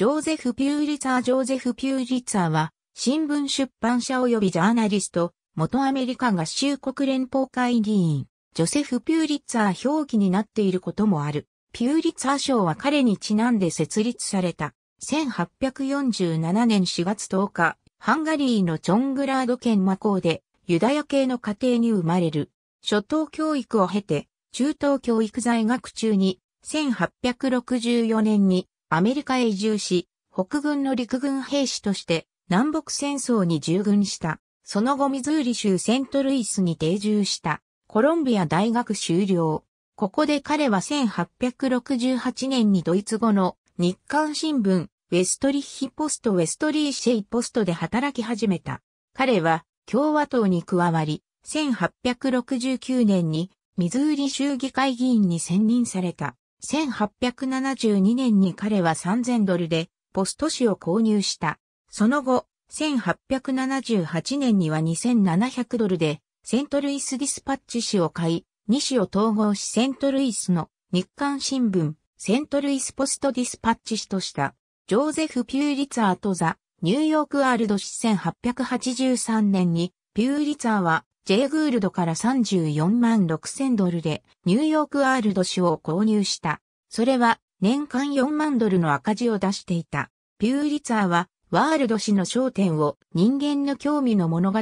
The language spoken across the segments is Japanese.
ジョーゼフ・ピューリツァー・ジョーゼフ・ピューリツァーは、新聞出版社及びジャーナリスト、元アメリカ合衆国連邦会議員、ジョセフ・ピューリツァー表記になっていることもある。ピューリツァー賞は彼にちなんで設立された。1847年4月10日、ハンガリーのチョングラード県マコーで、ユダヤ系の家庭に生まれる。初等教育を経て、中等教育在学中に、1864年にアメリカへ移住し、北軍の陸軍兵士として南北戦争に従軍した。その後ミズーリ州セントルイスに定住した。コロンビア大学修了。ここで彼は1868年にドイツ語の日刊新聞、ウェストリッヒポスト、ウェストリーシェイポストで働き始めた。彼は共和党に加わり、1869年にミズーリ州議会議員に選任された。1872年に彼は3000ドルでポスト紙を購入した。その後、1878年には2700ドルでセントルイスディスパッチ紙を買い、2紙を統合しセントルイスの日刊新聞、セントルイスポストディスパッチ紙とした。ジョーゼフ・ピューリツァーとザ・ニューヨーク・アールド紙1883年に、ピューリツァーは J. グールドから34万6000ドルでニューヨークアールド氏を購入した。それは年間4万ドルの赤字を出していた。ピューリツァーはワールド氏の焦点を人間の興味の物語、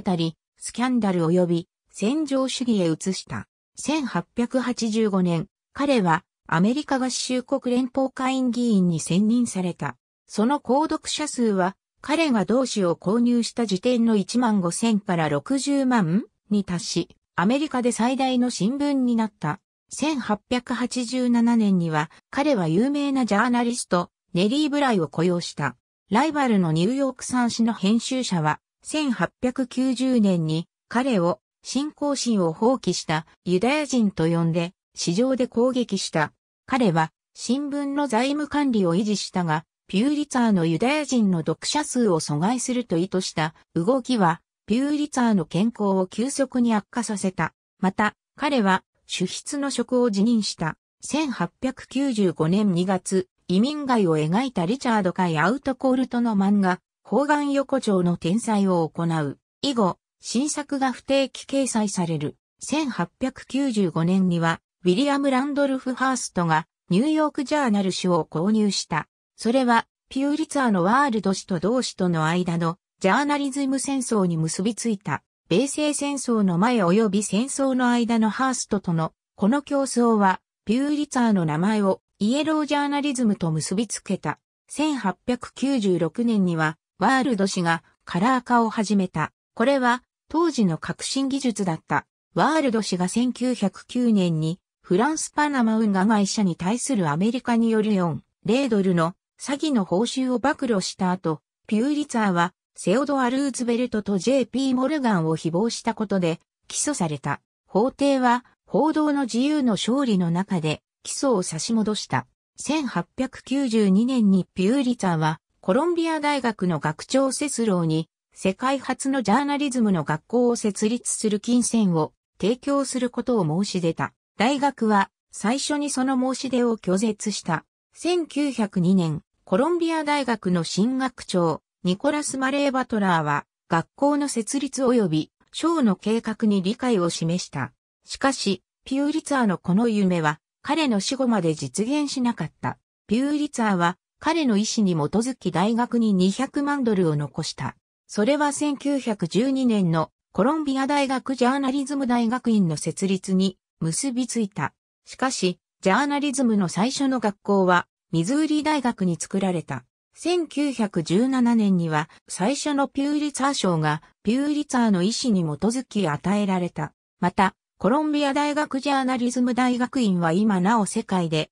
スキャンダル及び戦場主義へ移した。1885年、彼はアメリカ合衆国連邦会員議員に選任された。その購読者数は彼が同氏を購入した時点の1万5000から60万に達し、アメリカで最大の新聞になった。1887年には彼は有名なジャーナリスト、ネリー・ブライを雇用した。ライバルのニューヨーク産紙の編集者は、1890年に彼を信仰心を放棄したユダヤ人と呼んで、市場で攻撃した。彼は新聞の財務管理を維持したが、ピューリツァーのユダヤ人の読者数を阻害すると意図した動きはピューリツァーの健康を急速に悪化させた。また、彼は、主筆の職を辞任した。1895年2月、移民街を描いたリチャード・カイ・アウトコールトの漫画、方眼横丁の天才を行う。以後、新作が不定期掲載される。1895年には、ウィリアム・ランドルフ・ハーストが、ニューヨーク・ジャーナル誌を購入した。それは、ピューリツァーのワールド氏と同氏との間のジャーナリズム戦争に結びついた、米西戦争の前及び戦争の間のハーストとの、この競争は、ピューリツァーの名前をイエロージャーナリズムと結びつけた。1896年には、ワールド氏がカラー化を始めた。これは、当時の革新技術だった。ワールド氏が1909年に、フランスパナマ運河会社に対するアメリカによる4、0ドルの詐欺の報酬を暴露した後、ピューリツァーはセオドア・ルーズベルトと J.P. モルガンを誹謗したことで起訴された。法廷は報道の自由の勝利の中で起訴を差し戻した。1892年にピューリツァーはコロンビア大学の学長セスローに世界初のジャーナリズムの学校を設立する金銭を提供することを申し出た。大学は最初にその申し出を拒絶した。1902年、コロンビア大学の新学長、ニコラス・マレー・バトラーは、学校の設立及び、シの計画に理解を示した。しかし、ピューリツァーのこの夢は、彼の死後まで実現しなかった。ピューリツァーは、彼の意思に基づき大学に200万ドルを残した。それは1912年のコロンビア大学ジャーナリズム大学院の設立に結びついた。しかし、ジャーナリズムの最初の学校は、ミズーリ大学に作られた。1917年には最初のピューリツァー賞がピューリツァーの意思に基づき与えられた。また、コロンビア大学ジャーナリズム大学院は今なお世界で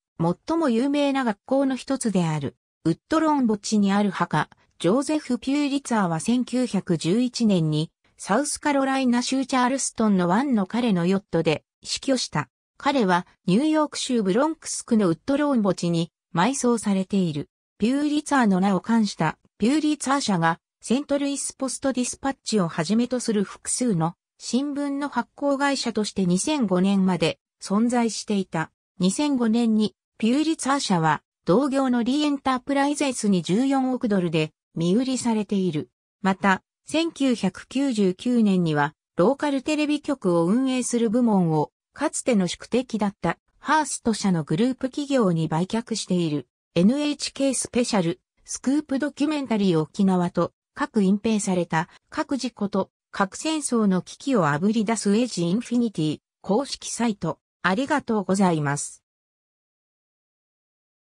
最も有名な学校の一つである。ウッドロン墓地にある墓、ジョーゼフ・ピューリツァーは1911年にサウスカロライナ州チャールストンの湾の彼のヨットで死去した。彼はニューヨーク州ブロンクス区のウッドローン墓地に埋葬されている。ピューリツァーの名を冠したピューリツァー社がセントルイスポストディスパッチをはじめとする複数の新聞の発行会社として2005年まで存在していた。2005年にピューリツァー社は同業のリーエンタープライゼスに14億ドルで見売りされている。また、1999年にはローカルテレビ局を運営する部門をかつての宿敵だったハースト社のグループ企業に売却している。NHK スペシャル、スクープドキュメンタリー沖縄と、各隠蔽された、各事故と、核戦争の危機をあぶり出すエイジインフィニティ、公式サイト、ありがとうございます。